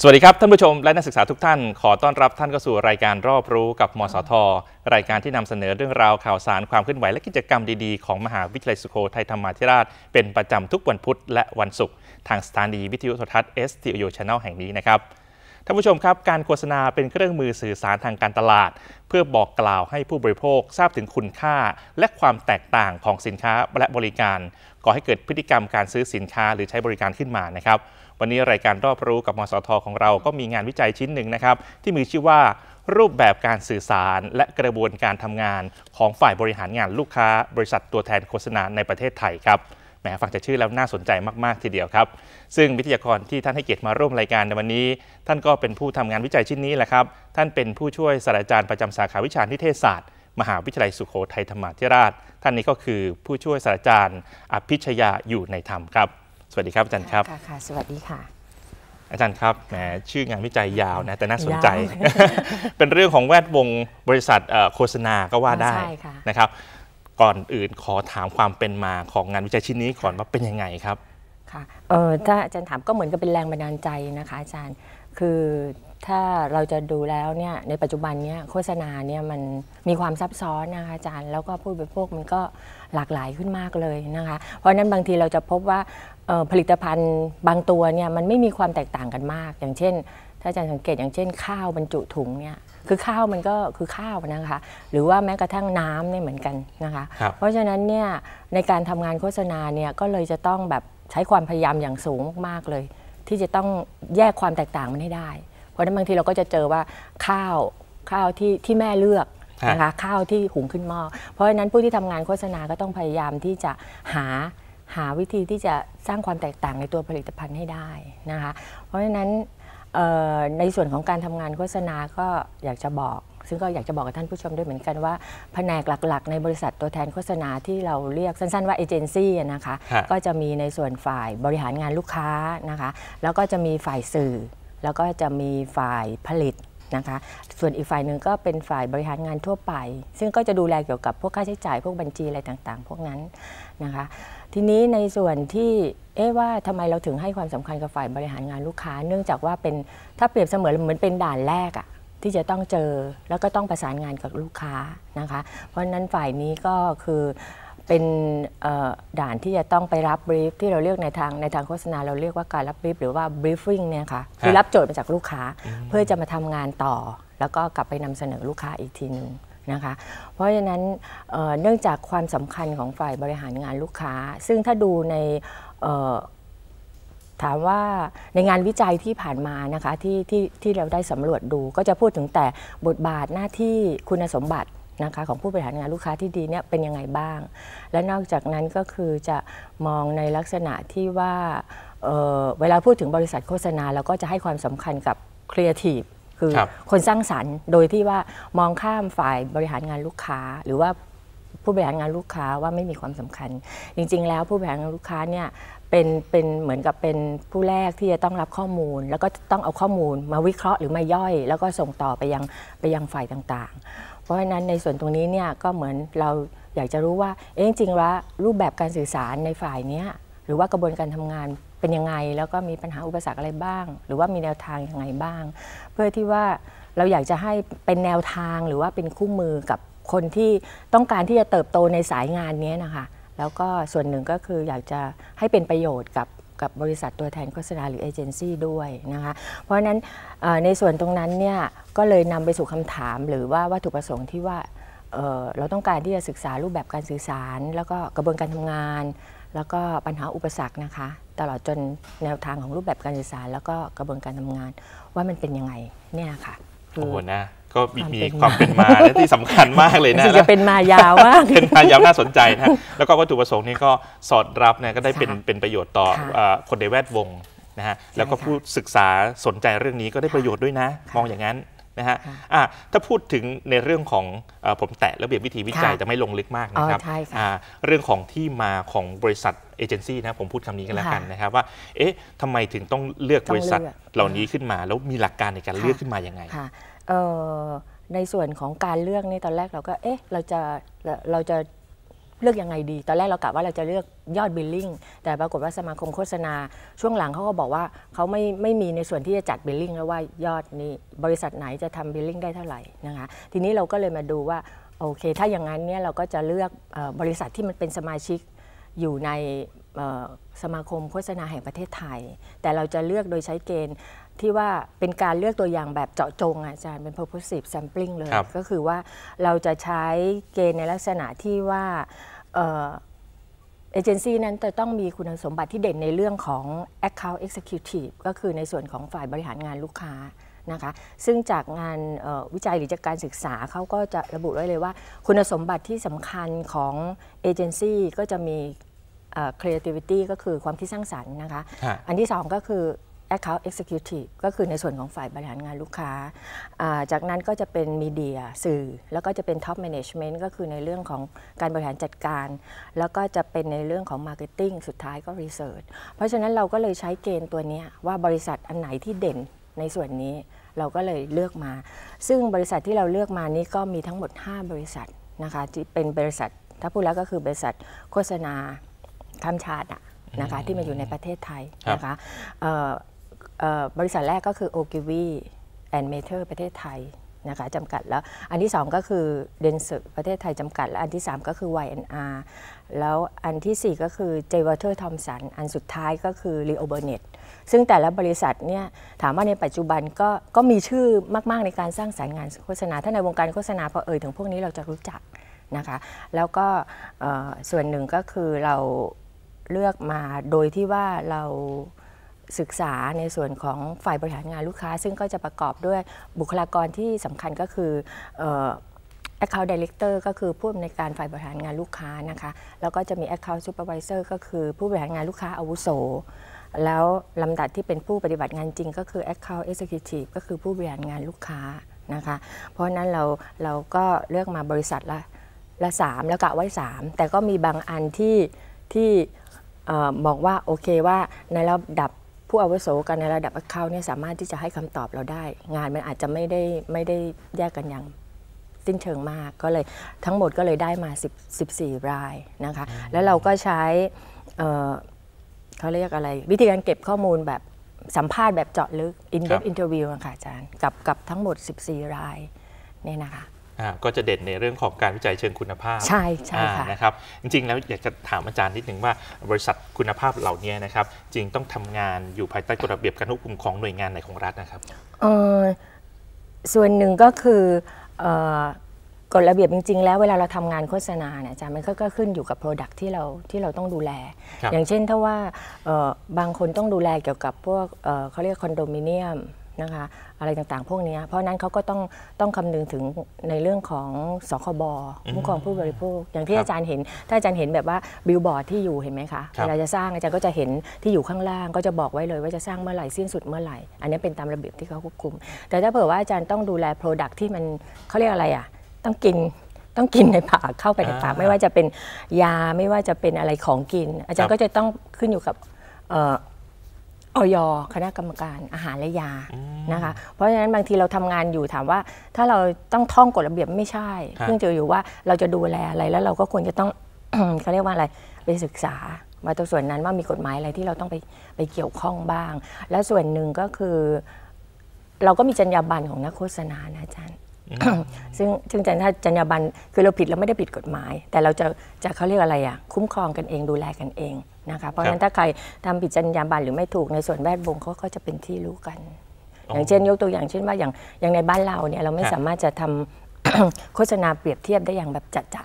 สวัสดีครับท่านผู้ชมและนักศึกษาทุกท่านขอต้อนรับท่านเข้าสู่รายการรอบรู้กับมสท รายการที่นำเสนอเรื่องราวข่าวสารความเคลื่อนไหวและกิจกรรมดีๆ ของมหาวิทยาลัยสุโขทัยธรรมาธิราช เป็นประจำทุกวันพุธและวันศุกร์ทางสถานีวิทยุโทรทัศน์ s t o Channel แห่งนี้นะครับ ท่านผู้ชมครับ การโฆษณาเป็นเครื่องมือสื่อสารทางการตลาด เพื่อบอกกล่าวให้ผู้บริโภคทราบถึงคุณค่า และความแตกต่างของสินค้าและบริการก่อให้เกิดพฤติกรรมการซื้อสินค้าหรือใช้บริการขึ้นมานะครับวันนี้รายการรอบรู้กับมสท ของเราก็มีงานวิจัยชิ้นหนึ่งนะครับ ที่มีชื่อว่า รูปแบบการสื่อสารและกระบวนการทำงานของฝ่ายบริหารงานลูกค้าบริษัทตัวแทนโฆษณาในประเทศไทยครับแหมฟังจากชื่อแล้วน่าสนใจมาก ๆ ทีเดียวครับ ซึ่งวิทยากรที่ท่านให้เกียรติมาร่วมรายการในวันนี้ ท่านก็เป็นผู้ทำงานวิจัยชิ้นนี้แหละครับ ท่านเป็นผู้ช่วยศาสตราจารย์ประจำสาขาวิชานิเทศศาสตร์ มหาวิทยาลัยสุโขทัยธรรมาธิราช ท่านนี้ก็คือผู้ช่วยศาสตราจารย์อภิชยาอยู่ในธรรมครับวัสดีครับอาจารย์ครับค่ะสวัสดีค่ะ อาจารย์ครับแหมชื่องานวิจัยยาวนะแต่น่าสนใจ เป็นเรื่องของแวดวงบริษัทโฆษณาก็ว่าได้นะครับ ก่อนอื่นขอถามความเป็นมาของงานวิจัยชิ้นนี้ก่อนว่าเป็นยังไงครับค่ะเออถ้าอาจารย์ถามก็เหมือนกับเป็นแรงบันดาลใจนะคะอาจารย์คือถ้าเราจะดูแล้วเนี่ยในปัจจุบันเนี่ยโฆษณาเนี่ยมันมีความซับซ้อนนะคะอาจารย์แล้วก็ผู้บริโภคมันก็หลากหลายขึ้นมากเลยนะคะ เพราะนั้นบางทีเราจะพบว่าผลิตภัณฑ์บางตัวเนี่ยมันไม่มีความแตกต่างกันมากอย่างเช่น ถ้าอาจารย์สังเกตอย่างเช่น ข้าวบรรจุถุงเนี่ยคือข้าวมันก็คือข้าวนะคะ หรือว่าแม้กระทั่งน้ำเนี่ยเหมือนกันนะคะเพราะฉะนั้นเนี่ยในการทำงานโฆษณาเนี่ยก็เลยจะต้องแบบใช้ความพยายามอย่างสูงมากๆเลย ที่จะต้องแยกความแตกต่างมันให้ได้เพราะนั้นบางทีเราก็จะเจอว่าข้าว ข้าวที่ที่แม่เลือกนะคะข้าวที่หุงขึ้นหม้อเพราะฉะนั้นผู้ที่ทำงานโฆษณาก็ต้องพยายามที่จะหาหาวิธีที่จะสร้างความแตกต่างในตัวผลิตภัณฑ์ให้ได้นะคะเพราะฉะนั้นในส่วนของการทำงานโฆษณาก็อยากจะบอก ซึ่งก็อยากจะบอกกับท่านผู้ชม ด้วยเหมือนกันว่าแผนกหลักๆ ในบริษัทตัวแทนโฆษณาที่เราเรียกสั้น ๆ ว่าเอเจนซี่นะคะก็จะมีในส่วนฝ่ายบริหารงานลูกค้านะคะแล้วก็จะมีฝ่ายสื่อแล้วก็จะมีฝ่ายผลิตนะคะ ส่วนอีกฝ่ายหนึ่งก็เป็นฝ่ายบริหารงานทั่วไป ซึ่งก็จะดูแลเกี่ยวกับพวกค่าใช้จ่ายพวกบัญชี อะไรต่าง ๆ พวกนั้นนะคะ ทีนี้ในส่วนที่ เอ๊ว่าทำไมเราถึงให้ความสำคัญกับฝ่ายบริหารงานลูกค้า เนื่องจากว่าเป็นถ้าเปรียบเสมือนเหมือนเป็นด่านแรกอะที่จะต้องเจอ แล้วก็ต้องประสานงานกับลูกค้านะคะ เพราะนั้นฝ่ายนี้ก็คือเป็นด่านที่จะต้องไปรับบรีฟที่เราเรียกในทางในทางโฆษณา เราเรียกว่าการรับบรีฟหรือว่าบรีฟฟิ่งเนี่ยค่ะคือรับโจทย์มาจากลูกค้าเพื่อจะมาทำงานต่อ แล้วก็กลับไปนำเสนอลูกค้าอีกทีหนึ่งนะคะเพราะฉะนั้นเนื่องจากความสำคัญของฝ่ายบริหารงานลูกค้า ซึ่งถ้าดูในถามว่าในงานวิจัยที่ผ่านมานะคะที่ที่ที่เราได้สำรวจดู ก็จะพูดถึงแต่บทบาทหน้าที่คุณสมบัตินะคะของผู้บริหารงานลูกค้าที่ดีเนี่ยเป็นยังไงบ้าง และนอกจากนั้นก็คือจะมองในลักษณะที่ว่าเเวลาพูดถึงบริษัทโฆษณาเราก็จะให้ความสำคัญกับครีเอทีฟคือคคนสร้างสรรค์ โดยที่ว่ามองข้ามฝ่ายบริหารงานลูกค้า หรือว่าผู้บริหารงานลูกค้าว่าไม่มีความสำคัญ จริงๆแล้วผู้บริหารงานลูกค้าเนี่ยเป็นเป็นเหมือนกับเป็นผู้แรกที่จะต้องรับข้อมูล แล้วก็ต้องเอาข้อมูล มาวิเคราะห์หรือมาย่อย แล้วก็ส่งต่อไปยังไปยังฝ่ายต่าง ๆเพราะฉะนั้นในส่วนตรงนี้เนี่ยก็เหมือนเราอยากจะรู้ว่าเอ๊ะจริงๆว่ารูปแบบการสื่อสารในฝ่ายนี้หรือว่ากระบวนการทำงานเป็นยังไง แล้วก็มีปัญหาอุปสรรคอะไรบ้าง หรือว่ามีแนวทางยังไงบ้าง เพื่อที่ว่าเราอยากจะให้เป็นแนวทางหรือว่าเป็นคู่มือกับคนที่ต้องการที่จะเติบโตในสายงานนี้นะคะแล้วก็ส่วนหนึ่งก็คืออยากจะให้เป็นประโยชน์กับกับบริษัทตัวแทนโฆษณาหรือเอเจนซี่ด้วยนะคะเพราะฉะนั้นในส่วนตรงนั้นเนี่ยก็เลยนำไปสู่คำถามหรือว่าวัตถุประสงค์ที่ว่าเเราต้องการที่จะศึกษารูปแบบการสื่อสาร แล้วก็กระบวนการทำงาน แล้วก็ปัญหาอุปสรรคนะคะตลอดจนแนวทางของรูปแบบการสื่อสารแล้วก็กระบวนการทำงาน ว่ามันเป็นยังไงเนี่ยค่ะโอ้โหนะก็มีความเป็นมาและที่สำคัญมากเลยนะจะเป็นมายาวมากเป็นมายาวน่าสนใจนะแล้วก็วัตถุประสงค์นี้ก็สอดรับนะก็ได้เป็นเป็นประโยชน์ต่อคนในแวดวงนะฮะแล้วก็ผู้ศึกษาสนใจเรื่องนี้ก็ได้ประโยชน์ด้วยนะ มองอย่างนั้นนะฮะถ้าพูดถึงในเรื่องของผมแตะระเบียบวิธีวิจัยจะไม่ลงลึกมากนะครับเรื่องของที่มาของบริษัทเอเจนซี่นะผมพูดคำนี้กันแล้วกันนะครับว่าเอ๊ะทำไมถึงต้องเลือกบริษัทเหล่านี้ขึ้นมาแล้วมีหลักการในการเลือกขึ้นมาอย่างไรในส่วนของการเลือกนี่ตอนแรกเราก็เอ๊ะเราจะเราจะเลือกยังไงดี ตอนแรกเรากะว่าเราจะเลือกยอดบิลลิ่งแต่ปรากฏว่าสมาคมโฆษณา ช่วงหลังเขาก็บอกว่าเขาไม่ไม่มีในส่วนที่จะจัดบิลลิ่งแล้วว่ายอดนี้บริษัทไหนจะทำบิลลิ่งได้เท่าไหร่นะคะทีนี้เราก็เลยมาดูว่าโอเค ถ้าอย่างนั้นเนี่ยเราก็จะเลือกบริษัทที่มันเป็นสมาชิกอยู่ในสมาคมโฆษณาแห่งประเทศไทย แต่เราจะเลือกโดยใช้เกณฑ์ที่ว่าเป็นการเลือกตัวอย่างแบบเจาะจงอาจารย์เป็น purposive sampling เลย ก็คือว่าเราจะใช้เกณฑ์ในลักษณะที่ว่าเอเจนซี่นั้นจะต้องมีคุณสมบัติที่เด่นในเรื่องของ Account Executive ก็คือในส่วนของฝ่ายบริหารงานลูกค้านะคะซึ่งจากงานวิจัยหรือจากการศึกษาเขาก็จะระบุไว้เลยว่า คุณสมบัติที่สำคัญของเอเจนซี่ก็จะมี creativity ก็คือความคิดสร้างสรรค์นะคะ อันที่ 2 ก็คือ Account Executive ก็คือในส่วนของฝ่ายบริหารงานลูกค้า จากนั้นก็จะเป็นมีเดียสื่อ แล้วก็จะเป็น Top Management ก็คือในเรื่องของการบริหารจัดการ แล้วก็จะเป็นในเรื่องของ Marketing สุดท้ายก็ Research เพราะฉะนั้นเราก็เลยใช้เกณฑ์ตัวนี้ ว่าบริษัทอันไหนที่เด่นในส่วนนี้ เราก็เลยเลือกมา ซึ่งบริษัทที่เราเลือกมานี้ก็มีทั้งหมด 5 บริษัทนะคะที่เป็นบริษัท ถ้าพูดแล้วก็คือบริษัทโฆษณาข้ามชาติอะนะคะที่มาอยู่ในประเทศไทยนะคะบริษัทแรกก็คือโอกิวีแอนเมเทอร์ประเทศไทยนะคะจำกัดแล้วอันที่2ก็คือเดนส์ประเทศไทยจำกัดและอันที่ 3 ก็คือ YNR แล้วอันที่ 4 ก็คือ J. วั l เทอร์ทอมสันอันสุดท้ายก็คือ Leo b u r n e t ซึ่งแต่ละบริษัทเนี่ยถามว่าในปัจจุบันก็ก็มีชื่อมากๆในการสร้างสารรค์งานโฆษณาถ้าในวงการโฆษณาพอเอ่ยถึงพวกนี้เราจะรู้จักนะคะแล้วก็ส่วนหนึ่งก็คือเราเลือกมาโดยที่ว่าเราศึกษาในส่วนของฝ่ายบริหารงานลูกค้า ซึ่งก็จะประกอบด้วยบุคลากรที่สำคัญก็คือ Account Director ก็คือผู้อำนวยการฝ่ายบริหารงานลูกค้านะคะแล้วก็จะมี Account Supervisor ก็คือผู้บริหารงานลูกค้า อาวุโส แล้วลำดับที่เป็นผู้ปฏิบัติงานจริงก็คือ Account Executive ก็คือผู้บริหารงานลูกค้านะคะเพราะนั้นเราเราก็เลือกมาบริษัทละละสามแล้วกะไว้ 3 แต่ก็มีบางอันที่ที่มองว่าโอเคว่าในระดับผู้อาวุโสกันในระดับเขาเนี่ยสามารถที่จะให้คำตอบเราได้ งานมันอาจจะไม่ได้ไม่ได้แยกกันอย่างสิ้นเชิงมากก็เลยทั้งหมดก็เลยได้มา 1 4 รายนะคะ แล้วเราก็ใช้เขาเรียกอะไร วิธีการเก็บข้อมูลแบบสัมภาษณ์แบบเจาะลึก in depth interview ค่ะอาจารย์กับกับทั้งหมด 14 รายนี่นะคะก็จะเด่นในเรื่องของการวิจัยเชิงคุณภาพ ใช่ใช่ค่ะนะครับจริงๆแล้วอยากจะถามอาจารย์นิดนึงว่าบริษัทคุณภาพเหล่านี้นะครับจริงต้องทำงานอยู่ภายใต้กฎระเบียบการควบคุมของหน่วยงานไหนของรัฐนะครับส่วนหนึ่งก็คือกฎระเบียบจริงๆแล้วเวลาเราทำงานโฆษณาเนี่ยอาจารย์มันก็ขึ้นอยู่กับ Product ที่เราที่เราต้องดูแล อย่างเช่นถ้าว่าบางคนต้องดูแลเกี่ยวกับพวกเขาเรียกคอนโดมิเนียมนะคะอะไรต่างๆพวกนี้ เพราะนั้นเขาก็ต้องต้องคำนึงถึงในเรื่องของสคบคุ้มครองผู้บริโภค อย่างที่อาจารย์เห็น ถ้าอาจารย์เห็นแบบว่าบิลบอร์ดที่อยู่เห็นไหมคะเวลาจะสร้างอาจารย์ก็จะเห็นที่อยู่ข้างล่างก็จะบอกไว้เลยว่าจะสร้างเมื่อไหร่สิ้นสุดเมื่อไหร่ อันนี้เป็นตามระเบียบที่เขาควบคุม แต่ถ้าเผื่อว่าอาจารย์ต้องดูแลโปรดักที่มันเขาเรียกอะไรอ่ะต้องกินต้องกินในปากเข้าไปในปากไม่ว่าจะเป็นยาไม่ว่าจะเป็นอะไรของกิน อาจารย์ก็จะต้องขึ้นอยู่กับอยคณะกรรมการอาหารและยานะคะเพราะฉะนั้นบางทีเราทำงานอยู่ถามว่าถ้าเราต้องท่องกฎระเบียบไม่ใช่เพิ่งจะอยู่ว่าเราจะดูแลอะไรแล้วเราก็ควรจะต้องเขาเรียกว่าอะไรไปศึกษา มาตัวส่วนนั้นว่ามีกฎหมายอะไรที่เราต้องไปไปเกี่ยวข้องบ้าง และส่วนหนึ่งก็คือ เราก็มีจรรยาบรรณของนักโฆษณานะอาจารย์ซึ่งซึ่งจจรรยาบรรณคือเราผิดเราไม่ได้ผิดกฎหมาย แต่เราจะจะเขาเรียกอะไรอ่ะคุ้มครองกันเองดูแลกันเองนะคะเพราะฉะนั้นถ้าใครทำผิดจรรยาบรรณหรือไม่ถูกในส่วนแวดวงเขาก็จะเป็นที่รู้กัน อย่างเช่นยกตัวอย่างเช่นว่าอย่างอย่างในบ้านเราเนี่ยเราไม่สามารถจะทำโฆษณาเปรียบเทียบได้อย่างแบบจัดจ้า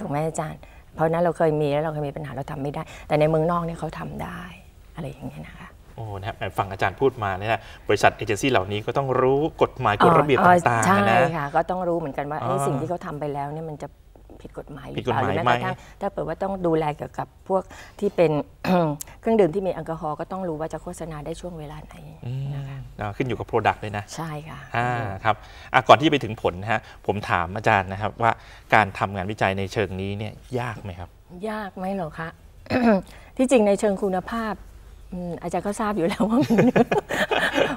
ถูกไหมอาจารย์ เพราะนั้นเราเคยมีแล้วเราเคยมีปัญหาเราทำไม่ได้ แต่ในเมืองนอกเนี่ยเขาทำได้อะไรอย่างเงี้ยนะคะโอ้นะครับฟังอาจารย์พูดมาเนี่ยนะบริษัทเอเจนซี่เหล่านี้ก็ต้องรู้กฎหมายกฎระเบียบต่างๆนะใช่ค่ะ ก็ต้องรู้เหมือนกันว่าสิ่งที่เขาทาไปแล้วเนี่ยมันจะผิดกฎหมายหรือเปล่าหรือแม้กระทั่งถ้าเปิดว่าต้องดูแลเกี่ยวกับพวกที่เป็นเครื่องดื่มที่มีแอลกอฮอล์ก็ต้องรู้ว่าจะโฆษณาได้ช่วงเวลาไหนนะคะขึ้นอยู่กับโปรดักต์เลยนะ ใช่ค่ะ อ่าครับก่อนที่ไปถึงผลนะฮะ ผมถามอาจารย์นะครับว่าการทำงานวิจัยในเชิงนี้เนี่ยยากไหมครับ ยากไหมหรอคะ ที่จริงในเชิงคุณภาพอาจารย์ก็ทราบอยู่แล้วว่ามัน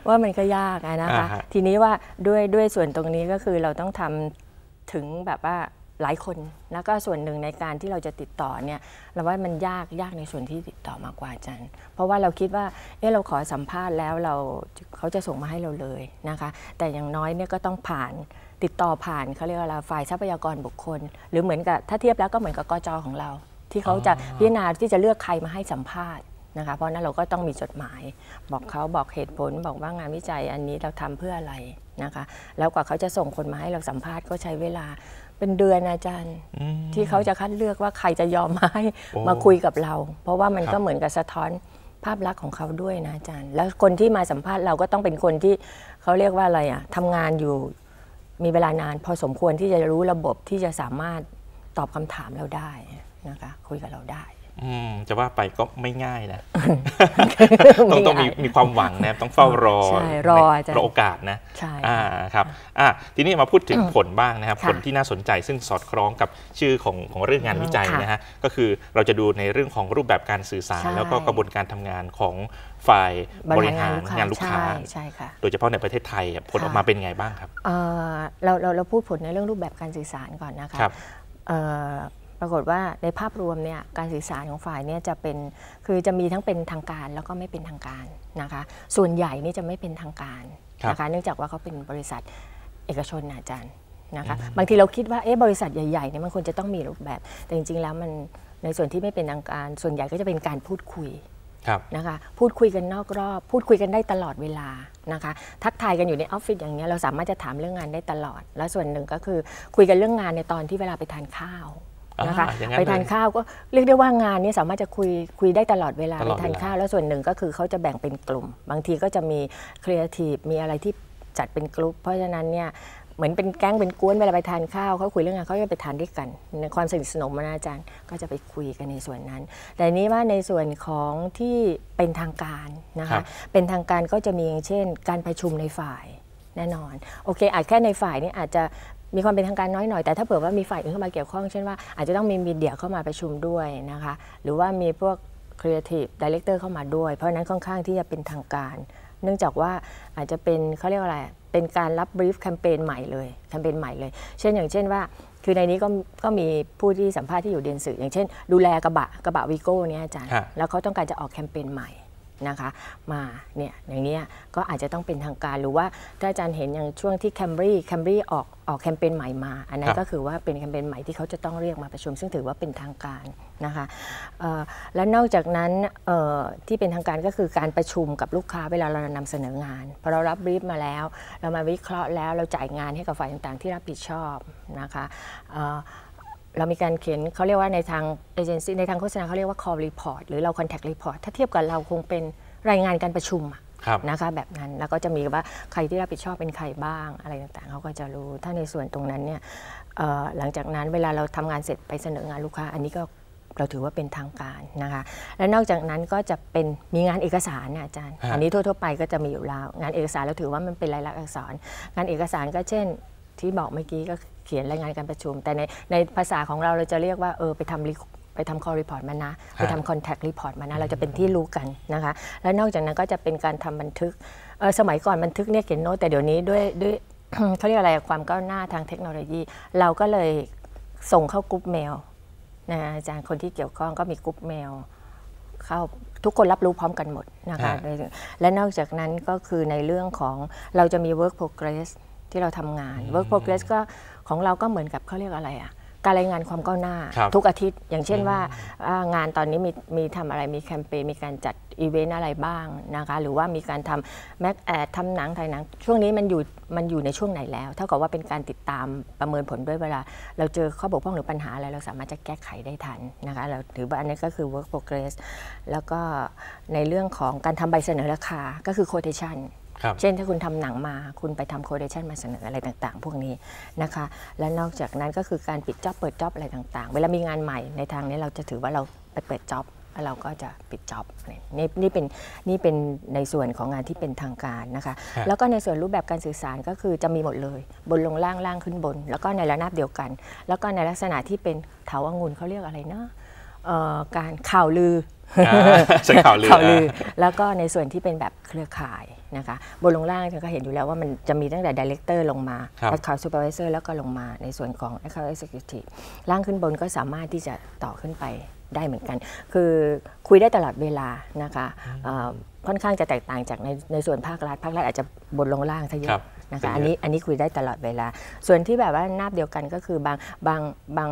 ว่ามันก็ยากนะคะ ทีนี้ว่าด้วยด้วยส่วนตรงนี้ก็คือเราต้องทำถึงแบบว่าหลายคนแล้วก็ส่วนหนึ่งในการที่เราจะติดต่อเนี่ย เราว่ามันยากยากในส่วนที่ติดต่อมากกว่าอาจารย์ เพราะว่าเราคิดว่าเออเราขอสัมภาษณ์แล้วเราเขาจะส่งมาให้เราเลยนะคะ แต่อย่างน้อยเนี่ยก็ต้องผ่านติดต่อผ่านเขาเรียกว่าอะไรฝ่ายทรัพยากรบุคคล หรือเหมือนกับถ้าเทียบแล้วก็เหมือนกับกจของเรา ที่เขาจะพิจารณาที่จะเลือกใครมาให้สัมภาษณ์นะคะเพราะนั้นเราก็ต้องมีจดหมาย บอกเขาบอกเหตุผลบอกว่างานวิจัยอันนี้เราทำเพื่ออะไรนะคะแล้วกว่าเขาจะส่งคนมาให้เราสัมภาษณ์ก็ใช้เวลาเป็นเดือนอาจารย์ ที่เขาจะคัดเลือกว่าใครจะยอมมาให้มาคุยกับเรา เพราะว่ามันก็เหมือนกับสะท้อนภาพลักษณ์ของเขาด้วยนะอาจารย์แล้วคนที่มาสัมภาษณ์เราก็ต้องเป็นคนที่เขาเรียกว่าอะไรอ่ะทำงานอยู่มีเวลานาน พอสมควรที่จะรู้ระบบที่จะสามารถตอบคำถามเราได้นะคะคุยกับเราได้อืมจะว่าไปก็ไม่ง่ายนะ ต้องต้องมีมีความหวังนะต้องเฝ้ารอรอรอโอกาสนะใช่อ่าครับอ่าทีนี้มาพูดถึงผลบ้างนะครับ ผลที่น่าสนใจซึ่งสอดคล้องกับชื่อของของเรื่องงานวิจัยนะฮะก็คือเราจะดูในเรื่องของรูปแบบการสื่อสาร แล้วก็กระบวนการทำงานของฝ่ายบริหารงานลูกค้าใช่ค่ะโดยเฉพาะในประเทศไทยผลออกมาเป็นไงบ้างครับเราเราเราพูดผลในเรื่องรูปแบบการสื่อสารก่อนนะคะปรากฏว่าในภาพรวมเนี่ยการสื่อสารของฝ่ายเนี่ยจะเป็นคือจะมีทั้งเป็นทางการแล้วก็ไม่เป็นทางการนะคะส่วนใหญ่นี่จะไม่เป็นทางการนะคะเนื่องจากว่าเขาเป็นบริษัทเอกชนอาจารย์นะคะบางทีเราคิดว่าเอ๊ะบริษัทใหญ่ๆเนี่ยมันควรจะต้องมีรูปแบบ แต่จริงๆ แล้วมันในส่วนที่ไม่เป็นทางการ ส่วนใหญ่ก็จะเป็นการพูดคุยนะคะพูดคุยกันนอกรอบ พูดคุยกันได้ตลอดเวลานะคะทักทายกันอยู่ในออฟฟิศอย่างเงี้ยเราสามารถจะถามเรื่องงานได้ตลอด และส่วนหนึ่งก็คือคุยกันเรื่องงานในตอนที่เวลาไปทานข้าวนะคะไปทานข้าวก็เรียกได้ว่างานนี้สามารถจะคุยคุยได้ตลอดเวลาไปทานข้าวแล้วส่วนหนึ่งก็คือเขาจะแบ่งเป็นกลุ่ม บางทีก็จะมีครีเอทีฟมีอะไรที่จัดเป็นกลุ่มเพราะฉะนั้นเนี่ยเหมือนเป็นแก๊งเป็นกวนเวลาไปทานข้าวเขาคุยเรื่องงานเขาจะไปทานด้วยกันในความสนิทสนมนะอาจารย์ ก็จะไปคุยกันในส่วนนั้น แต่นี้ว่าในส่วนของที่เป็นทางการนะคะเป็นทางการก็จะมีอย่างเช่น การประชุมในฝ่ายแน่นอนโอเคอาจแค่ในฝ่ายนี้อาจจะมีความเป็นทางการน้อยหน่อยแต่ถ้าเผื่อว่ามีฝ่ายอื่นเข้ามาเกี่ยวข้องเช่นว่าอาจจะต้องมีมีเดียเข้ามาประชุมด้วยนะคะ หรือว่ามีพวกครีเอทีฟดีเลกเตอร์เข้ามาด้วย เพราะนั้นค่อนข้างที่จะเป็นทางการ เนื่องจากว่าอาจจะเป็นเขาเรียกว่าอะไรเป็นการรับบรีฟแคมเปญใหม่เลยแคมเปญใหม่เลย เช่นอย่างเช่นว่าคือในนี้ก็ก็มีผู้ที่สัมภาษณ์ที่อยู่เดียนสื่อ อย่างเช่นดูแลกระบะกระบะวีโก้เนี่ยอาจารย์แล้วเขาต้องการจะออกแคมเปญใหม่นะคะมาเนี่ยอย่างนี้ก็อาจจะต้องเป็นทางการหรือว่าถ้าอาจารย์เห็นอย่างช่วงที่แคมบรีแคมบรีออกออกแคมเปญใหม่มาอันนั้นก็คือว่าเป็นแคมเปญใหม่ที่เขาจะต้องเรียกมาประชุม ซึ่งถือว่าเป็นทางการนะคะและนอกจากนั้นที่เป็นทางการก็คือการประชุมกับลูกค้าเวลาเรานำเสนองานพอเรารับบรีฟมาแล้ว เรามาวิเคราะห์แล้วเราจ่ายงานให้กับฝ่ายต่างๆ ที่รับผิดชอบนะคะเรามีการเขียนเขาเรียกว่าในทางเอเจนซี่ในทางโฆษณาเขาเรียกว่า call report หรือเรา contact report ถ้าเทียบกับเราคงเป็นรายงานการประชุมนะคะแบบนั้น แล้วก็จะมีว่าใครที่รับผิดชอบเป็นใครบ้างอะไรต่างๆเขาก็จะรู้ถ้าในส่วนตรงนั้นเนี่ยหลังจากนั้นเวลาเราทำงานเสร็จไปเสนองานลูกค้า อันนี้ก็เราถือว่าเป็นทางการนะคะและนอกจากนั้นก็จะเป็นมีงานเอกสารนะอาจารย์ อันนี้ทั่วๆไปก็จะมีอยู่แล้วงานเอกสารเราถือว่ามันเป็นรายลักษณ์อักษรงานเอกสารก็เช่น ที่บอกเมื่อกี้ก็เขียนรายงานการประชุม แต่ในในภาษาของเราเราจะเรียกว่า เออ ไปทำไปทำคอรีพอร์ตมานะ ไปทำคอนแทครีพอร์ตมานะ เราจะเป็นที่รู้กันนะคะแล้วนอกจากนั้นก็จะเป็นการทำบันทึกสมัยก่อนบันทึกเนี่ยเขียนโน้ตแต่เดี๋ยวนี้ด้วยด้วยเขาเรียกอะไรความก้าวหน้าทางเทคโนโลยี เราก็เลยส่งเข้ากรุ๊ปเมลนะอาจารย์คนที่เกี่ยวข้องก็มีกรุ๊ปเมลเข้าทุกคนรับรู้พร้อมกันหมดนะคะและนอกจากนั้นก็คือในเรื่องของเราจะมี work progress ที่เราทำงาน work progress ก็ของเราก็เหมือนกับเขาเรียกอะไรอะการรายงานความก้าวหน้าทุกอาทิตย์อย่างเช่นว่า งานตอนนี้มีมีทำอะไรมีแคมเปญมีการจัดอีเวนต์อะไรบ้างนะคะหรือว่ามีการทำแม็กแอดทำหนังถ่ายหนัง ช่วงนี้มันอยู่มันอยู่ในช่วงไหนแล้ว เท่ากับว่าเป็นการติดตามประเมินผลด้วยเวลา เราเจอข้อบกพร่องหรือปัญหาอะไร เราสามารถจะแก้ไขได้ทันนะคะเราถือว่าอันนี้ก็คือ work progress แล้วก็ในเรื่องของการทำใบเสนอราคาก็คือ quotation เช่นถ้าคุณทำหนังมาคุณไปทำโคเดชันมาเสนออะไรต่างๆพวกนี้นะคะ และนอกจากนั้นก็คือการปิดจ็อบเปิดจ็อบอะไรต่างๆ เวลามีงานใหม่ในทางนี้เราจะถือว่าเราไปเปิดจ็อบแล้วเราก็จะปิดจ็อบนี่นี่เป็นนี่เป็นในส่วนของงานที่เป็นทางการนะคะ แล้วก็ในส่วนรูปแบบการสื่อสารก็คือจะมีหมดเลย บนลงล่างล่างขึ้นบน แล้วก็ในระนาบเดียวกัน แล้วก็ในลักษณะที่เป็นเถาวังุนเขาเรียกอะไรนะการข่าวลือข่าวลือ แล้วก็ในส่วนที่เป็นแบบเครือข่ายนะคะบนลงล่างเธาก็เห็นอยู่แล้วว่ามันจะมีตั้งแต่ดีเลกเตอร์ลงมาแอคเคาท์ซูเปอร์วิเซอร์แล้วก็ลงมาในส่วนของแอคเคาท์เอ็กซ์คิวทีฟล่างขึ้นบนก็สามารถที่จะต่อขึ้นไปได้เหมือนกัน คือคุยได้ตลอดเวลา นะคะค่อนข้างจะแตกต่างจากในในส่วนภาครัฐ ภาครัฐอาจจะบนลงล่างซะเยอะนะคะอันนี้อันนี้คุยได้ตลอดเวลา ส่วนที่แบบว่านาบเดียวกันก็คือบาง บางบาง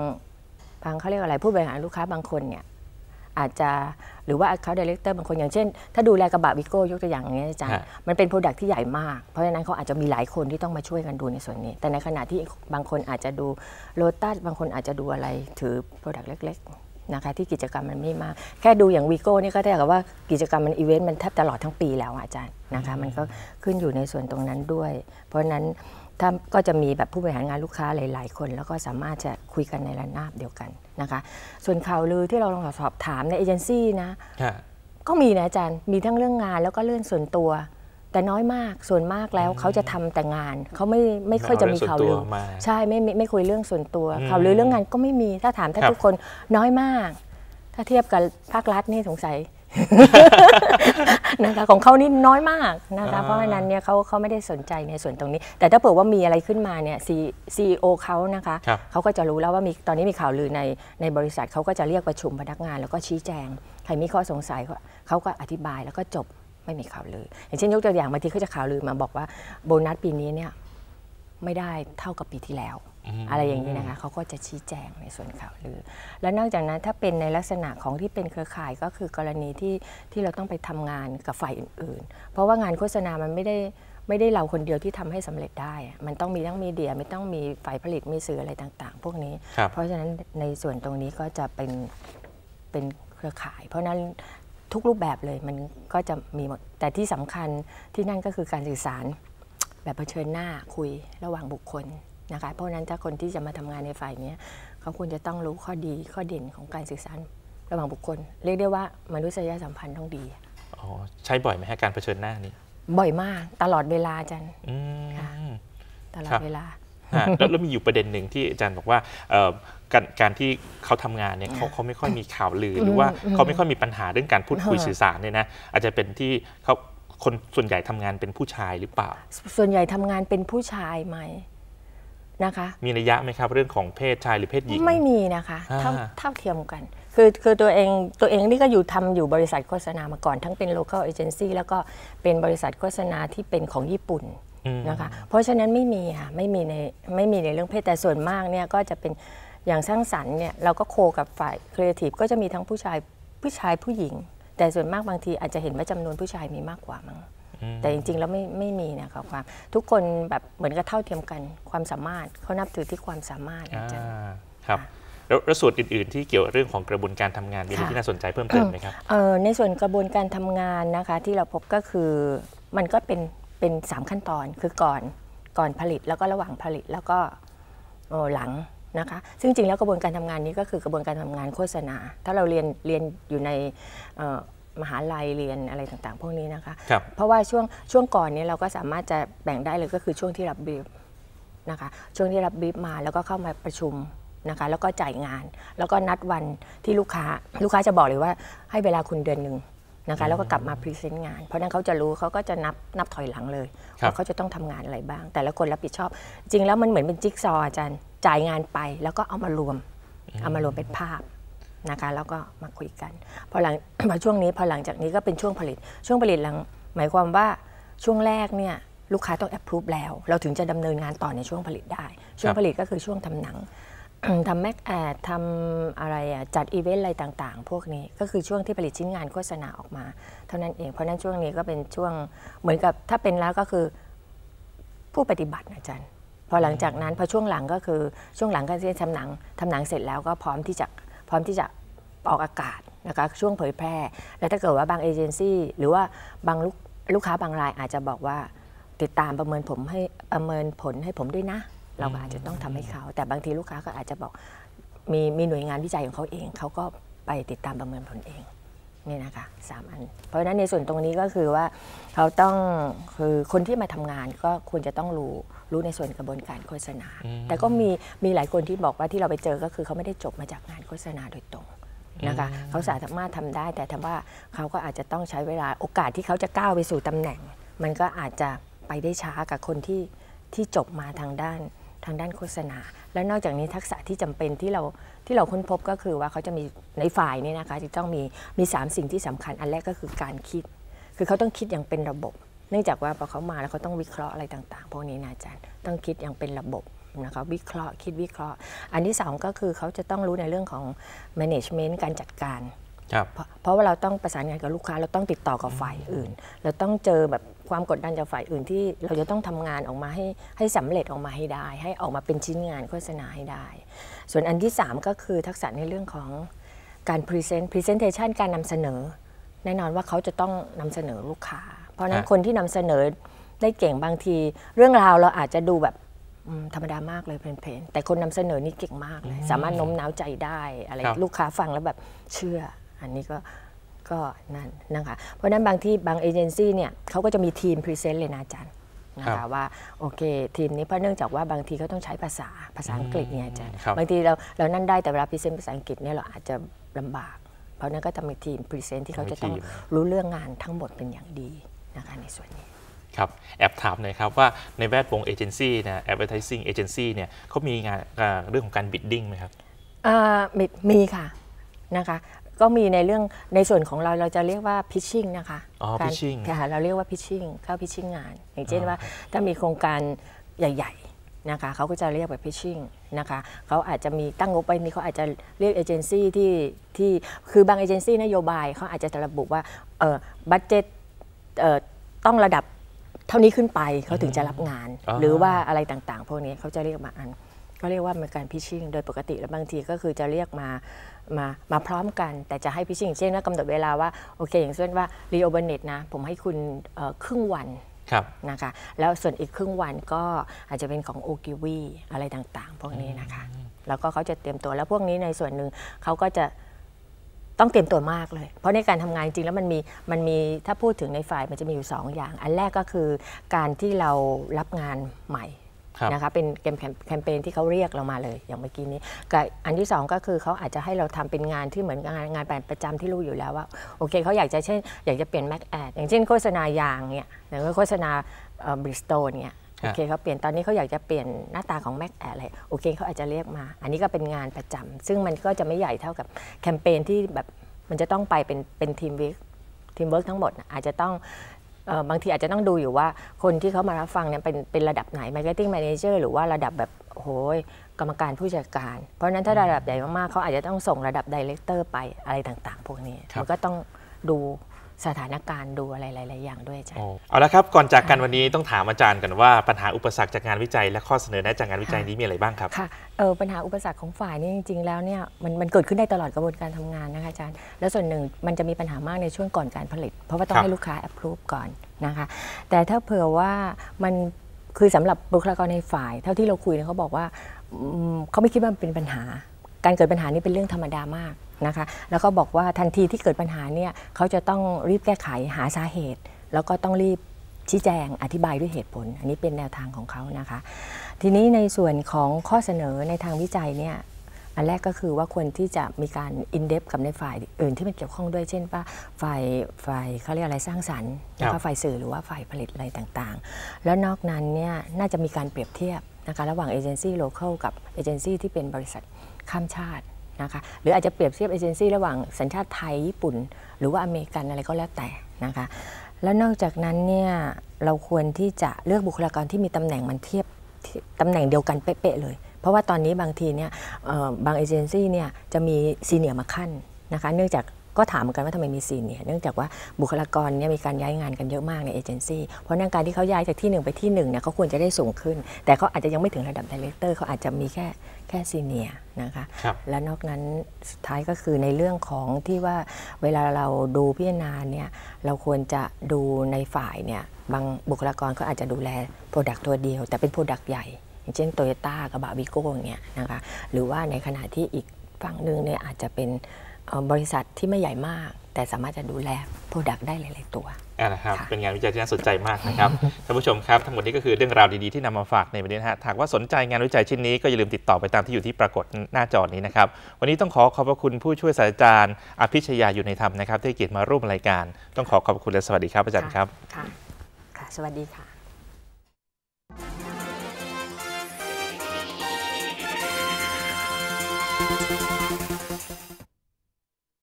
บางเขาเรียกอะไรผู้บริหารลูกค้าบางคนเนี่ยอาจจะหรือว่าเขาด u เ t d เตอร์บางคนอย่างเช่น ถ้าดูแลกระบะวิโก้ยกตัวอย่างอย่างนี้อาจารย์ มันเป็นโปรดักที่ใหญ่มากเพราะฉะนั้นเขาอาจจะมีหลายคนที่ต้องมาช่วยกันดูในส่วนนี้ แต่ในขณะที่บางคนอาจจะดูโรตัสบางคนอาจจะดูอะไรถือโปรดักเล็กๆนะคะที่กิจกรรมมันไม่มากแค่ดูอย่างวีโก้นี่ก็ไท้กับว่ากิจกรรมมันอีเวนต์มันแทบตลอดทั้งปีแล้วอาจารย์นะคะมันก็ขึ้นอยู่ในส่วนตรงนั้นด้วย เพราะฉะนั้นถ้าก็จะมีแบบผู้บริหารงานลูกค้าหลาย ๆ คน แล้วก็สามารถจะคุยกันในระนาบเดียวกันนะคะ ส่วนข่าวลือที่เราลองสอบถามในเอเจนซี่นะก็มีนะอาจารย์มีทั้งเรื่องงานแล้วก็เรื่องส่วนตัว แต่น้อยมากส่วนมากแล้วเขาจะทำแต่งานเขาไม่ไม่ค่อยจะมีข่าวลือใช่ไม่ไม่คุยเรื่องส่วนตัวข่าวลือเรื่องงานก็ไม่มีถ้าถามถ้าทุกคนน้อยมาก ถ้าเทียบกับภาครัฐนี่สงสัยนะคะของเขานี่น้อยมากนะคะ เพราะฉะนั้นเนี่ยเขาเขาไม่ได้สนใจในส่วนตรงนี้ แต่ถ้าเผื่อว่ามีอะไรขึ้นมาเนี่ยซีซีโอเขานะคะเขาก็จะรู้แล้วว่ามีตอนนี้มีข่าวลือในในบริษัทเขาก็จะเรียกประชุมพนักงานแล้วก็ชี้แจง ใครมีข้อสงสัยเขาก็อธิบายแล้วก็จบไม่มีข่าวลือ อย่างเช่นยกตัวอย่างบางทีเขาจะข่าวลือมาบอกว่าโบนัสปีนี้เนี่ยไม่ได้เท่ากับปีที่แล้วอะไรอย่างนี้นะคะเขาก็จะชี้แจงในส่วนข่าวลือ แล้วนอกจากนั้นถ้าเป็นในลักษณะของที่เป็นเครือข่ายก็คือกรณีที่ที่เราต้องไปทำงานกับฝ่ายอื่นๆ เพราะว่างานโฆษณา มันไม่ได้ไม่ได้เราคนเดียวที่ทำให้สำเร็จได้ มันต้องมีทั้งมีเดียไม่ต้องมีฝ่ายผลิตมีสื่ออะไรต่างๆ พวกนี้ เพราะฉะนั้นในส่วนตรงนี้ก็จะเป็นเป็นเครือข่าย เพราะนั้นทุกรูปแบบเลยมันก็จะมีหมดแต่ที่สำคัญที่นั่นก็คือการสื่อสารแบบเผชิญหน้าคุยระหว่างบุคคลนะคะเพราะนั้นถ้าคนที่จะมาทำงานในฝ่ายนี้เขาควรจะต้องรู้ข้อดีข้อเด่นของการสื่อสารระหว่างบุคคล เรียกได้ว่ามนุษยสัมพันธ์ต้องดีอ๋อใช้บ่อยไหมฮะการเผชิญหน้านี้บ่อยมากตลอดเวลาจันตลอดเวลาแล้วมีอยู่ประเด็นหนึ่งที่อาจารย์บอกว่าการการที่เขาทำงานเนี่ยเขาเขาไม่ค่อยมีข่าวลือหรือว่าเขาไม่ค่อยมีปัญหาเรื่องการพูดคุยสื่อสารเนี่ยนะอาจจะเป็นที่เขาคนส่วนใหญ่ทำงานเป็นผู้ชายหรือเปล่า ส่วนใหญ่ทำงานเป็นผู้ชายไหมนะคะมีระยะไหมครับเรื่องของเพศชายหรือเพศหญิงไม่มีนะคะ เท่าเท่าเทียมกัน คือคือตัวเองตัวเองนี่ก็อยู่ทำอยู่บริษัทโฆษณามาก่อนทั้งเป็น local agency แล้วก็เป็นบริษัทโฆษณาที่เป็นของญี่ปุ่นนะคะเพราะฉะนั้นไม่มีค่ะ ไม่มีในไม่มีในเรื่องเพศแต่ส่วนมากเนี่ยก็จะเป็นอย่างสร้างสรรค์เนี่ยเราก็โคกับฝ่ายครีเอทีฟก็จะมีทั้งผู้ชายผู้ชายผู้หญิง แต่ส่วนมากบางทีอาจจะเห็นว่าจำนวนผู้ชายมีมากกว่ามั้งแต่จริงๆ แล้วไม่ไม่มีนะครับความทุกคนแบบเหมือนกับเท่าเทียมกันความสามารถ เขานับถือที่ความสามารถอาจารย์ครับแล้วส่วนอื่น ๆ ที่เกี่ยวเรื่องของกระบวนการทำงาน มีอะไรที่น่าสนใจเพิ่มเติมไหมครับในส่วนกระบวนการทำงานนะคะที่เราพบก็คือมันก็เป็นเป็น 3 ขั้นตอนคือก่อนก่อนผลิตแล้วก็ระหว่างผลิตแล้วก็หลังนะคะซึ่งจริงแล้วกระบวนการทำงานนี้ก็คือกระบวนการทำงานโฆษณา ถ้าเราเรียนเรียนอยู่ในมหาลัยเรียนอะไรต่างๆ พวกนี้นะคะเพราะว่าช่วงช่วงก่อนนี้เราก็สามารถจะแบ่งได้เลยก็คือช่วงที่รับบีบนะคะช่วงที่รับบีบมาแล้วก็เข้ามาประชุมนะคะแล้วก็จ่ายงาน แล้วก็นัดวันที่ลูกค้าลูกค้าจะบอกเลยว่าให้เวลาคุณเดือนหนึ่งนะคะแล้วก็กลับมาพรีเซนต์งาน เพราะนั้นเขาจะรู้เขาก็จะนับนับถอยหลังเลยว่าเขาจะต้องทำงานอะไรบ้าง แต่ละคนรับผิดชอบ จริงแล้วมันเหมือนเป็นจิ๊กซออาจารย์จ่ายงานไป แล้วก็เอามารวมเอามารวมเป็นภาพนะคะแล้วก็มาคุยกันพอหลังพอช่วงนี้พอหลังจากนี้ก็เป็นช่วงผลิตช่วงผลิตหลัง หมายความว่าช่วงแรกเนี่ยลูกค้าต้องแอปพรูฟแล้ว เราถึงจะดำเนินงานต่อในช่วงผลิตได้ ช่วงผลิตก็คือช่วงทำหนังทำแม็กแอดทำอะไรจัดอีเวนต์อะไรต่าง ๆ พวกนี้ก็คือช่วงที่ผลิตชิ้นงานโฆษณาออกมาเท่านั้นเองเพราะนั้นช่วงนี้ก็เป็นช่วงเหมือนกับถ้าเป็นแล้วก็คือผู้ปฏิบัติอาจารย์ พอหลังจากนั้นพอช่วงหลังก็คือช่วงหลังก็จะทำหนังทำหนังเสร็จแล้วก็พร้อมที่จะพร้อมที่จะออกอากาศนะคะช่วงเผยแพร่ และถ้าเกิดว่าบางเอเจนซี่หรือว่าบางลูกลูกค้าบางรายอาจจะบอกว่าติดตามประเมินผมให้ประเมินผลให้ผมด้วยนะ เราก็อาจจะต้องทำให้เขา แต่บางทีลูกค้าก็อาจจะบอกมีมีหน่วยงานวิจัยของเขาเอง เขาก็ไปติดตามประเมินผลเองนี่นะคะสามอันเพราะฉะนั้นในส่วนตรงนี้ก็คือว่าเขาต้องคือคนที่มาทำงานก็ควรจะต้องรู้รู้ในส่วนกระบวนการโฆษณา แต่ก็มีมีหลายคนที่บอกว่าที่เราไปเจอก็คือเขาไม่ได้จบมาจากงานโฆษณาโดยตรงนะคะเขาสามารถทำได้ แต่ทว่าเขาก็อาจจะต้องใช้เวลาโอกาสที่เขาจะก้าวไปสู่ตำแหน่ง มันก็อาจจะไปได้ช้ากับคนที่ที่จบมาทางด้านทางด้านโฆษณา และนอกจากนี้ทักษะที่จำเป็นที่เราที่เราค้นพบก็คือว่าเขาจะมีในฝ่ายนี่นะคะจะต้องมีมี 3 สิ่งที่สำคัญ อันแรกก็คือการคิด คือเขาต้องคิดอย่างเป็นระบบ เนื่องจากว่าพอเขามาแล้วเขาต้องวิเคราะห์อะไรต่างๆพวกนี้นะอาจารย์ต้องคิดอย่างเป็นระบบนะคะวิเคราะห์คิดวิเคราะห์ อันที่ 2 ก็คือเขาจะต้องรู้ในเรื่องของ management การจัดการเพราะว่าเราต้องประสานงานกับลูกค้าเราต้องติดต่อกับฝ่ายอื่น เราต้องเจอแบบความกดดันจากฝ่ายอื่นที่เราจะต้องทำงานออกมาให้ให้สำเร็จออกมาให้ได้ ให้ออกมาเป็นชิ้นงานโฆษณาให้ได้ ส่วนอันที่ 3 ก็คือทักษะในเรื่องของการพรีเซนต์พรีเซนเทชันการนำเสนอแน่นอนว่าเขาจะต้องนำเสนอลูกค้า เพราะนั้นคนที่นำเสนอได้เก่งบางที เรื่องราวเราอาจจะดูแบบธรรมดามากเลยเพลนๆแต่คนนำเสนอนี่เก่งมากเลยสามารถโน้มน้าวใจได้อะไร ลูกค้าฟังแล้วแบบเชื่ออันนี้ก็ก็นั่นนะคะ เพราะนั้นบางที่บางเอเจนซี่เนี่ยเขาก็จะมีทีมพรีเซนต์เลยนะอาจารย์นะคะว่าโอเคทีมนี้เพราะเนื่องจากว่าบางทีเขาต้องใช้ภาษาภาษาอังกฤษเนี่ยอาจารย์บางทีเราเรานั่นได้ แต่เวลาพรีเซนต์ภาษาอังกฤษเนี่ยเราอาจจะลำบากเพราะนั้นก็จะมีทีมพรีเซนต์ที่เขาจะต้องรู้เรื่องงานทั้งหมดเป็นอย่างดีนะคะในส่วนนี้ครับแอบถามหน่อยครับว่าในแวดวงเอเจนซี่นะแอดเวอร์ทิซิ่งเอเจนซี่เนี่ยเขามีงานเรื่องของการบิดดิ้งไหมครับมีค่ะนะคะก็มีในเรื่องในส่วนของเราเราจะเรียกว่า pitching นะคะอ๋อ p ิ t c ค่ะเราเรียกว่า pitching เข้า pitching งาน อย่างเช่นว่าถ้ามีโครงการใหญ่ๆนะคะเขาก็จะเรียกแบบ pitching นะคะเขาอาจจะมีตั้งงบไปนี้เขาอาจจะเรียกเอเจนซี่ที่ที่คือบางเอเจนซี่นโยบายเขาอาจจะระบุว่าเออบัตเจตเออต้องระดับเท่านี้ขึ้นไปเขาถึงจะรับงาน หรือว่าอะไรต่างๆพวกนี้เขาจะเรียกมาอันก็เรียกว่าเป็นการพิชชิ่งโดยปกติแล้วบางทีก็คือจะเรียกมามามาพร้อมกันแต่จะให้พิชิงเช่นนากำหนดเวลาว่า โอเค อย่างเช่นว่ารีโอเบเนตนะ ผมให้คุณครึ่งวันนะคะแล้วส่วนอีกครึ่งวันก็อาจจะเป็นของโอกิวีอะไรต่าง ๆ พวกนี้นะคะ แล้วก็เขาจะเตรียมตัวแล้วพวกนี้ในส่วนหนึ่ง เขาก็จะต้องเตรียมตัวมากเลย เพราะในการทำงานจริงแล้วมันมีมันมี ถ้าพูดถึงในฝ่ายมันจะมีอยู่ 2 อย่าง อันแรกก็คือ การที่เรารับงานใหม่นะคะเป็นแคมเปญที่เขาเรียกเรามาเลยอย่างเมื่อกี้นี้กับอันที่ 2 ก็คือเขาอาจจะให้เราทำเป็นงานที่เหมือนงานงานประจำที่รู้อยู่แล้วว่าโอเคเขาอยากจะเช่นอยากจะเปลี่ยนแม็กแอดอย่างเช่นโฆษณายางเนี่ยหรือโฆษณาบริสโตนเนี่ยโอเคเขาเปลี่ยนตอนนี้เขาอยากจะเปลี่ยนหน้าตาของแม็กแอดอะไรโอเคเขาอาจจะเรียกมาอันนี้ก็เป็นงานประจำ ซึ่งมันก็จะไม่ใหญ่เท่ากับแคมเปญที่แบบมันจะต้องไปเป็นเป็นทีมวิกทีมเวิร์กทั้งหมดอาจจะต้องบางทีอาจจะต้องดูอยู่ว่าคนที่เขามารับฟังเนี่ยเป็นเป็นระดับไหน Marketing Manager หรือว่าระดับแบบโหยกรรมการผู้จัดการ เพราะนั้นถ้าระดับใหญ่มาก ๆเขาอาจจะต้องส่งระดับดีเลกเตอร์ไปอะไรต่าง ๆ พวกนี้ มันก็ต้องดูสถานการณ์ดูอะไรหลายๆอย่างด้วยอาจารย์เอาละครับก่อนจากกันวันนี้ต้องถามอาจารย์กันว่าปัญหาอุปสรรคจากงานวิจัย และข้อเสนอแนะจากงานวิจัยนี้มีอะไรบ้างครับค่ะเออปัญหาอุปสรรคของฝ่ายนี่จริงๆแล้วเนี่ยมันมันเกิดขึ้นได้ตลอดกระบวนการทำงานนะคะอาจารย์ แล้วส่วนหนึ่งมันจะมีปัญหามากในช่วงก่อนการผลิต เพราะว่าต้องให้ลูกค้าแอปพรูฟก่อนนะคะแต่ถ้าเผื่อว่ามัน คือสำหรับบุคลากรในฝ่าย เท่าที่เราคุยเนี่ยเขาบอกว่าเขาไม่คิดว่ามันเป็นปัญหาการเกิดปัญหานี่เป็นเรื่องธรรมดามากนะคะแล้วก็บอกว่าทันทีที่เกิดปัญหาเนี่ยเขาจะต้องรีบแก้ไขหาสาเหตุ แล้วก็ต้องรีบชี้แจงอธิบายด้วยเหตุผล อันนี้เป็นแนวทางของเขานะคะ ทีนี้ในส่วนของข้อเสนอในทางวิจัยเนี่ยอันแรกก็คือว่าควรที่จะมีการอินเด็บกับในฝ่ายอื่น ที่มันเกี่ยวข้องด้วยเช่นว่าฝ่ายฝ่ายเขาเรียกอะไรสร้างสรรค์แล้วก็ฝ่ายสื่อหรือว่าฝ่ายผลิตอะไรต่างๆ แล้วนอกนั้นเนี่ยน่าจะมีการเปรียบเทียบนะคะระหว่างเอเจนซี่โลเคอลกับเอเจนซี่ที่เป็นบริษัทข้ามชาตินะคะหรืออาจจะเปรียบเทียบเอเจนซี่ระหว่างสัญชาติไทย ญี่ปุ่น หรือว่าอเมริกันอะไรก็แล้วแต่นะคะ แล้วนอกจากนั้นเนี่ยเราควรที่จะเลือกบุคลากรที่มีตำแหน่งมันเทียบตำแหน่งเดียวกันเป๊ะเลย เพราะว่าตอนนี้บางทีเนี่ยบางเอเจนซี่เนี่ยจะมีซีเนียร์มาขั้นนะคะเนื่องจากก็ถามเหมือนกันว่าทำไมมีซีเนียเนื่องจากว่าบุคลากรเนี่ยมีการย้ายงานกันเยอะมากในเอเจนซี่ เพราะนั้นการที่เขาย้ายจากที่หนึ่งไปที่หนึ่งเนี่ยเขาควรจะได้สูงขึ้น แต่เขาอาจจะยังไม่ถึงระดับดีเลกเตอร์เขาอาจจะมีแค่แค่ซีเนียนะคะคและนอกนั้นสุดท้ายก็คือในเรื่องของที่ว่า เวลาเราดูพิจารณาเนี่ยเราควรจะดูในฝ่ายเนี่ยบางบุคลากรเขาอาจจะดูแลโปรดักต์ตัวเดียวแต่เป็นโปรดักต์ใหญ่อย่างเช่นโตโยต้ากับบาวิโก้เนี่ยนะคะ หรือว่าในขณะที่อีกฝั่งหนึ่งเนี่ยอาจจะเป็นบริษัทที่ไม่ใหญ่มาก แต่สามารถจะดูแลโปรดักต์ได้หลาย ๆ ตัวอ่านะครับ เป็นงานวิจัยที่น่าสนใจมากนะครับ ท่านผู้ชมครับ ทั้งหมดนี้ก็คือเรื่องราวดี ๆ ที่นำมาฝากในวันนี้ฮะ หากว่าสนใจงานวิจัยชิ้นนี้ก็อย่าลืมติดต่อไปตามที่อยู่ที่ปรากฏหน้าจอนี้นะครับ วันนี้ต้องขอขอบพระคุณผู้ช่วยศาสตราจารย์ อภิชยาอยู่ในธรรมนะครับที่เกียรติมาร่วมรายการ ต้องขอขอบคุณและสวัสดีครับอาจารย์ครับ ค่ะสวัสดีค่ะ